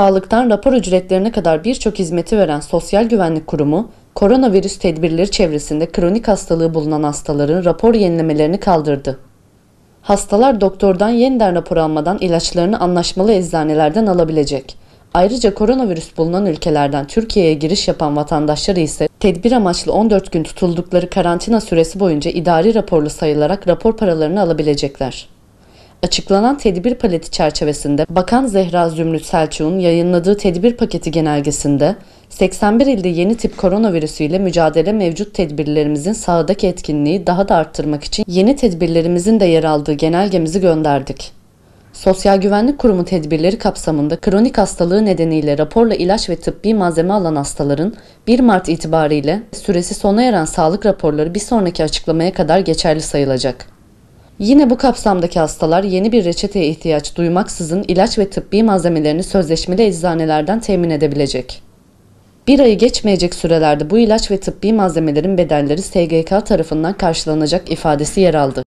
sağlıktan rapor ücretlerine kadar birçok hizmeti veren Sosyal Güvenlik Kurumu, koronavirüs tedbirleri çevresinde kronik hastalığı bulunan hastaların rapor yenilemelerini kaldırdı. Hastalar doktordan yeniden rapor almadan ilaçlarını anlaşmalı eczanelerden alabilecek. Ayrıca koronavirüs bulunan ülkelerden Türkiye'ye giriş yapan vatandaşları ise tedbir amaçlı 14 gün tutuldukları karantina süresi boyunca idari raporlu sayılarak rapor paralarını alabilecekler. Açıklanan tedbir paleti çerçevesinde Bakan Zehra Zümrüt Selçuk'un yayınladığı tedbir paketi genelgesinde 81 ilde yeni tip ile mücadele mevcut tedbirlerimizin sahadaki etkinliği daha da arttırmak için yeni tedbirlerimizin de yer aldığı genelgemizi gönderdik. Sosyal Güvenlik Kurumu tedbirleri kapsamında kronik hastalığı nedeniyle raporla ilaç ve tıbbi malzeme alan hastaların 1 Mart itibariyle süresi sona eren sağlık raporları bir sonraki açıklamaya kadar geçerli sayılacak. Yine bu kapsamdaki hastalar yeni bir reçeteye ihtiyaç duymaksızın ilaç ve tıbbi malzemelerini sözleşmeli eczanelerden temin edebilecek. Bir ayı geçmeyecek sürelerde bu ilaç ve tıbbi malzemelerin bedelleri SGK tarafından karşılanacak ifadesi yer aldı.